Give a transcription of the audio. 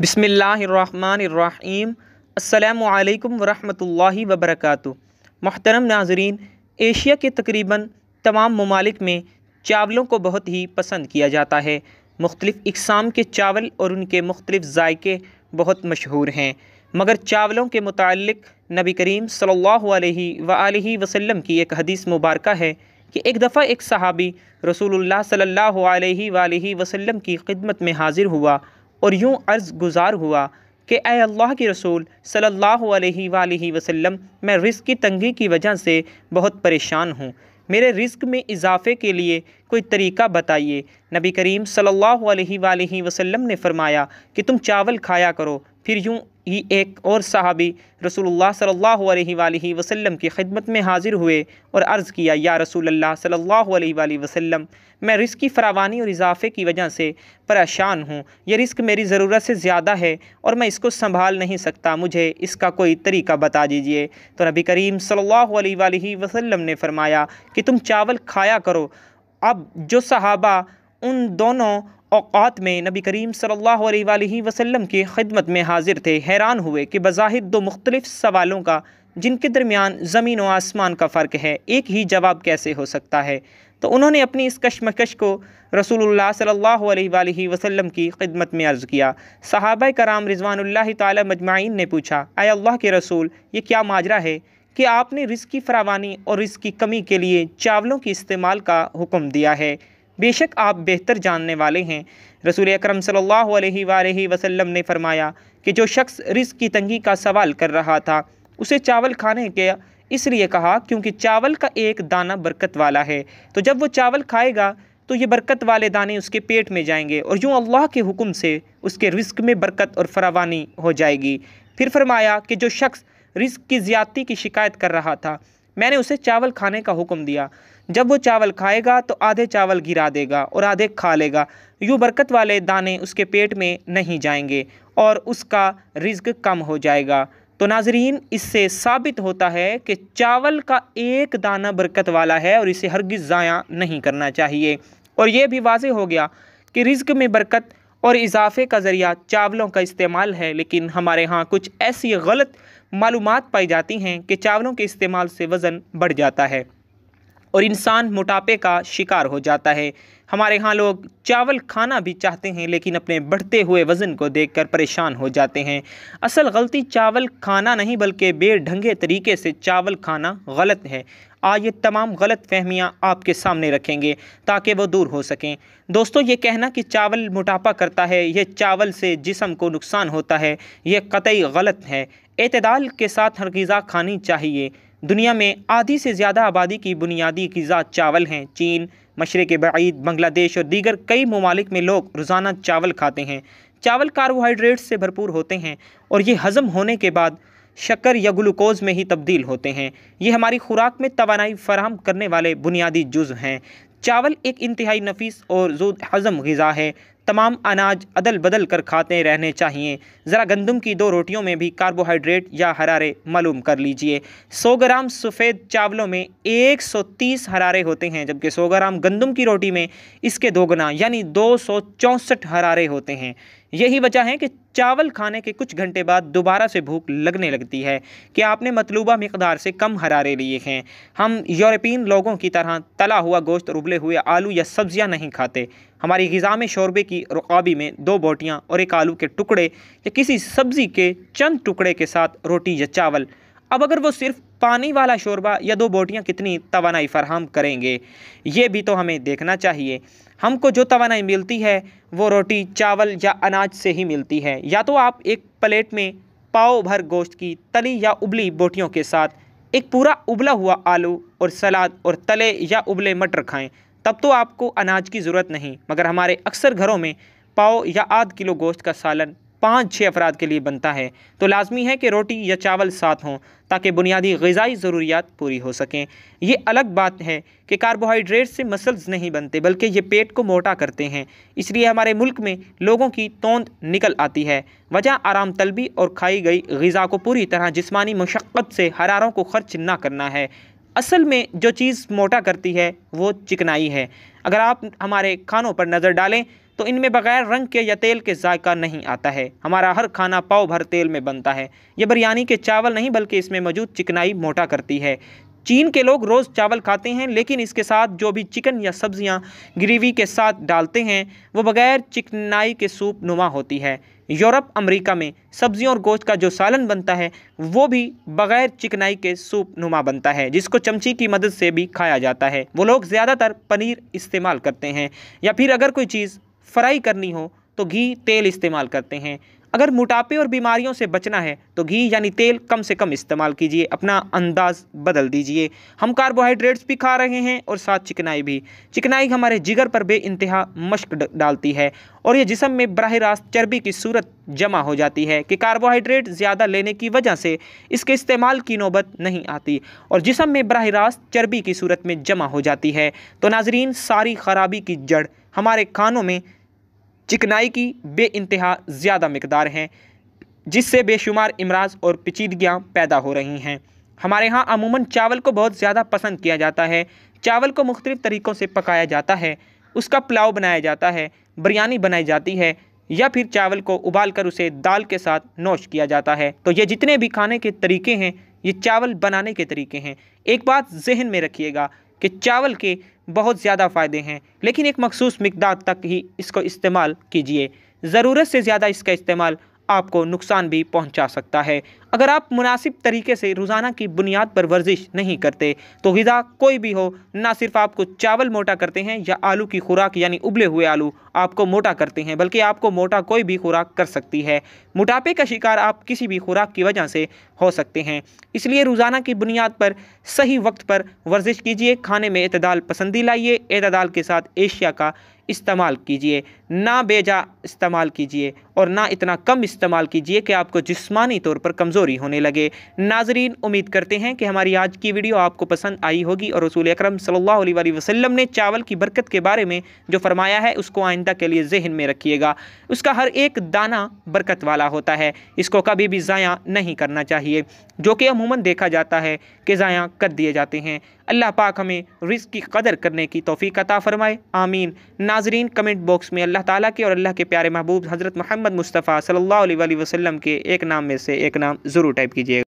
बसमीम् अल्लाम वरहमल वबरक महतरम नाजरीन एशिया के तकरीबन तमाम ममालिक में चावलों को बहुत ही पसंद किया जाता है मुख्तलिफ़ इकसाम के चावल और उनके मुख्तलिफ़ जायके बहुत मशहूर हैं मगर चावलों के मुतल नबी करीम सल्लल्लाहु अलैहि वसल्लम की एक हदीस मुबारक है कि एक दफ़ा एक सहाबी रसूलुल्लाह सल्लल्लाहु अलैहि वसल्लम की खिदमत में हाजिर हुआ और यूँ अर्ज़ गुजार हुआ कि ए अल्लाह के रसूल सल्लल्लाहु अलैहि सल्ला वसल्लम मैं रिस्क की तंगी की वजह से बहुत परेशान हूँ मेरे रिस्क में इजाफ़े के लिए कोई तरीका बताइए नबी करीम सल्लल्लाहु अलैहि वसल्लम ने फरमाया कि तुम चावल खाया करो फिर यूँ ही एक और सहाबी रसूलुल्लाह सल्लल्लाहु अलैहि वसल्लम की खिदमत में हाज़िर हुए और अर्ज़ किया या रसूलुल्लाह सल्लल्लाहु अलैहि वसल्लम मैं रिस्क की फरावानी और इजाफ़े की वजह से परेशान हूँ यह रिस्क मेरी ज़रूरत से ज़्यादा है और मैं इसको संभाल नहीं सकता मुझे इसका कोई तरीका बता दीजिए तो नबी करीम सल्लल्लाहु अलैहि वसल्लम ने फरमाया कि तुम चावल खाया करो अब जो सहाबा उन दोनों अवकात में नबी करीम सल्लल्लाहु अलैहि वसल्लम की खिदमत में हाजिर थे हैरान हुए कि बज़ाहिर दो मुख्तलिफ़ सवालों का जिनके दरमियान ज़मीन व आसमान का फ़र्क है एक ही जवाब कैसे हो सकता है तो उन्होंने अपनी इस कशमकश को रसूलुल्लाह सल्लल्लाहु अलैहि वसल्लम की खिदमत में अर्ज़ किया सहाबा कराम रिजवानुल्लाह ताला मजमाइन ने पूछा आय अल्लाह के रसूल ये क्या माजरा है कि आपने रिज़ की फरावानी और रिज़ की कमी के लिए चावलों के इस्तेमाल का हुक्म दिया है बेशक आप बेहतर जानने वाले हैं रसूल अक्रम सम वसल्लम ने फरमाया कि जो शख्स रिस्क की तंगी का सवाल कर रहा था उसे चावल खाने के इसलिए कहा क्योंकि चावल का एक दाना बरकत वाला है तो जब वो चावल खाएगा तो ये बरकत वाले दाने उसके पेट में जाएंगे और यूँ अल्लाह के हुक्म से उसके रिस्क में बरकत और फरावानी हो जाएगी फिर फरमाया कि जो शख्स रिस्क की ज़्यादती की शिकायत कर रहा था मैंने उसे चावल खाने का हुक्म दिया जब वो चावल खाएगा तो आधे चावल गिरा देगा और आधे खा लेगा यूँ बरकत वाले दाने उसके पेट में नहीं जाएंगे और उसका रिज्क कम हो जाएगा तो नाजरीन इससे साबित होता है कि चावल का एक दाना बरकत वाला है और इसे हरगिज़ ज़ाया नहीं करना चाहिए और यह भी वाज हो गया कि रिज्क में बरकत और इजाफे का ज़रिया चावलों का इस्तेमाल है लेकिन हमारे यहाँ कुछ ऐसी गलत मालूम पाई जाती हैं कि चावलों के इस्तेमाल से वज़न बढ़ जाता है और इंसान मोटापे का शिकार हो जाता है हमारे यहाँ लोग चावल खाना भी चाहते हैं लेकिन अपने बढ़ते हुए वज़न को देखकर परेशान हो जाते हैं असल गलती चावल खाना नहीं बल्कि बेढंगे तरीके से चावल खाना गलत है आज ये तमाम गलत फहमियाँ आपके सामने रखेंगे ताकि वो दूर हो सकें दोस्तों ये कहना कि चावल मोटापा करता है यह चावल से जिसम को नुकसान होता है यह कतई गलत है अतदाल के साथ हर गज़ा खानी चाहिए दुनिया में आधी से ज़्यादा आबादी की बुनियादी गज़ा चावल हैं चीन मशरक़ बईद बांग्लादेश और दीगर कई ममालिक में लोग रोज़ाना चावल खाते हैं चावल कार्बोहाइड्रेट्स से भरपूर होते हैं और ये हज़म होने के बाद शक्कर या ग्लूकोज में ही तब्दील होते हैं ये हमारी खुराक में तोानाई फराम करने वाले बुनियादी जुज़ हैं चावल एक इंतहाई नफीस और जो हज़म गज़ा है तमाम अनाज अदल बदल कर खाते रहने चाहिए ज़रा गंदम की दो रोटियों में भी कार्बोहाइड्रेट या हरारे मालूम कर लीजिए 100 ग्राम सफ़ेद चावलों में 130 हरारे होते हैं जबकि 100 ग्राम गंदम की रोटी में इसके दोगुना यानी दो हरारे होते हैं यही वजह है कि चावल खाने के कुछ घंटे बाद दोबारा से भूख लगने लगती है कि आपने मतलूबा मकदार से कम हरारे लिए हैं हम यूरोपियन लोगों की तरह तला हुआ गोश्त और उबले हुए आलू या सब्जियां नहीं खाते हमारी गज़ा में शोरबे की रुकाबी में दो बोटियां और एक आलू के टुकड़े या किसी सब्ज़ी के चंद टुकड़े के साथ रोटी या चावल अब अगर वो सिर्फ पानी वाला शोरबा या दो बोटियाँ कितनी तोानाई फरहम करेंगे ये भी तो हमें देखना चाहिए हमको जो तोानाई मिलती है वो रोटी चावल या अनाज से ही मिलती है या तो आप एक प्लेट में पाव भर गोश्त की तली या उबली बोटियों के साथ एक पूरा उबला हुआ आलू और सलाद और तले या उबले मटर खाएं तब तो आपको अनाज की ज़रूरत नहीं मगर हमारे अक्सर घरों में पाओ या आध किलो गोश्त का सालन पाँच छः अफराद के लिए बनता है तो लाजमी है कि रोटी या चावल साथ हों ताकि बुनियादी गज़ाई ज़रूरियात पूरी हो सकें ये अलग बात है कि कार्बोहाइड्रेट से मसल्स नहीं बनते बल्कि ये पेट को मोटा करते हैं इसलिए हमारे मुल्क में लोगों की तोंद निकल आती है वजह आराम तलबी और खाई गई गज़ा को पूरी तरह जिसमानी मशक्क़त से हरारों को खर्च ना करना है असल में जो चीज़ मोटा करती है वो चिकनाई है अगर आप हमारे खानों पर नज़र डालें तो इनमें बगैर रंग के या तेल के जायका नहीं आता है हमारा हर खाना पाव भर तेल में बनता है यह बिरयानी के चावल नहीं बल्कि इसमें मौजूद चिकनाई मोटा करती है चीन के लोग रोज़ चावल खाते हैं लेकिन इसके साथ जो भी चिकन या सब्जियां ग्रेवी के साथ डालते हैं वो बगैर चिकनाई के सूप नुमा होती है यूरोप अमेरिका में सब्जियों और गोश्त का जो सालन बनता है वो भी बगैर चिकनाई के सूप नुमा बनता है जिसको चमची की मदद से भी खाया जाता है वो लोग ज़्यादातर पनीर इस्तेमाल करते हैं या फिर अगर कोई चीज़ फ्राई करनी हो तो घी तेल इस्तेमाल करते हैं अगर मोटापे और बीमारियों से बचना है तो घी यानी तेल कम से कम इस्तेमाल कीजिए अपना अंदाज बदल दीजिए हम कार्बोहाइड्रेट्स भी खा रहे हैं और साथ चिकनाई भी चिकनाई हमारे जिगर पर बेानतहा मश्क डालती है और ये जिसम में बरह रास्त चर्बी की सूरत जमा हो जाती है कि कार्बोहाइड्रेट ज़्यादा लेने की वजह से इसके इस्तेमाल की नौबत नहीं आती और जिसम में बरह रास्त चर्बी की सूरत में जमा हो जाती है तो नाजरीन सारी खराबी की जड़ हमारे खानों में चिकनाई की बे इंतहा ज़्यादा मकदार हैं जिससे बेशुमार इमराज और पेचीदगियाँ पैदा हो रही हैं हमारे यहाँ अमूमन चावल को बहुत ज़्यादा पसंद किया जाता है चावल को मुख्तलिफ़ तरीक़ों से पकाया जाता है उसका पुलाव बनाया जाता है बिरयानी बनाई जाती है या फिर चावल को उबाल कर उसे दाल के साथ नोश किया जाता है तो ये जितने भी खाने के तरीके हैं ये चावल बनाने के तरीके हैं एक बात जहन में रखिएगा कि चावल के बहुत ज़्यादा फ़ायदे हैं लेकिन एक मखसूस मकदार तक ही इसको इस्तेमाल कीजिए ज़रूरत से ज़्यादा इसका इस्तेमाल आपको नुकसान भी पहुंचा सकता है अगर आप मुनासिब तरीके से रोज़ाना की बुनियाद पर वर्जिश नहीं करते तो गज़ा कोई भी हो ना सिर्फ आपको चावल मोटा करते हैं या आलू की खुराक यानी उबले हुए आलू आपको मोटा करते हैं बल्कि आपको मोटा कोई भी खुराक कर सकती है मोटापे का शिकार आप किसी भी खुराक की वजह से हो सकते हैं इसलिए रोज़ाना की बुनियाद पर सही वक्त पर वर्जिश कीजिए खाने में अतदाल पसंदी लाइए अतदाल के साथ एशिया का इस्तेमाल कीजिए ना बेजा इस्तेमाल कीजिए और ना इतना कम इस्तेमाल कीजिए कि आपको जिस्मानी तौर पर कमज़ोर कमज़ोरी होने लगे नाजरीन उम्मीद करते हैं कि हमारी आज की वीडियो आपको पसंद आई होगी और रसूल अक्रम सल्ला वसलम ने चावल की बरकत के बारे में जो फरमाया है उसको आइंदा के लिए जहन में रखिएगा उसका हर एक दाना बरकत वाला होता है इसको कभी भी ज़ाया नहीं करना चाहिए जो कि अमूमन देखा जाता है कि ज़ाया कर दिए जाते हैं अल्लाह पाक हमें रिस्क की कदर करने की तोफ़ी अता फ़रमाए आमीन नाजरीन कमेंट बॉक्स में अल्लाह ताला के और अल्लाह के प्यारे महबूब हज़रत महमद मुस्तफ़ा सल्लल्लाहु अलैहि वसल्लम के एक नाम में से एक नाम ज़रूर टाइप कीजिएगा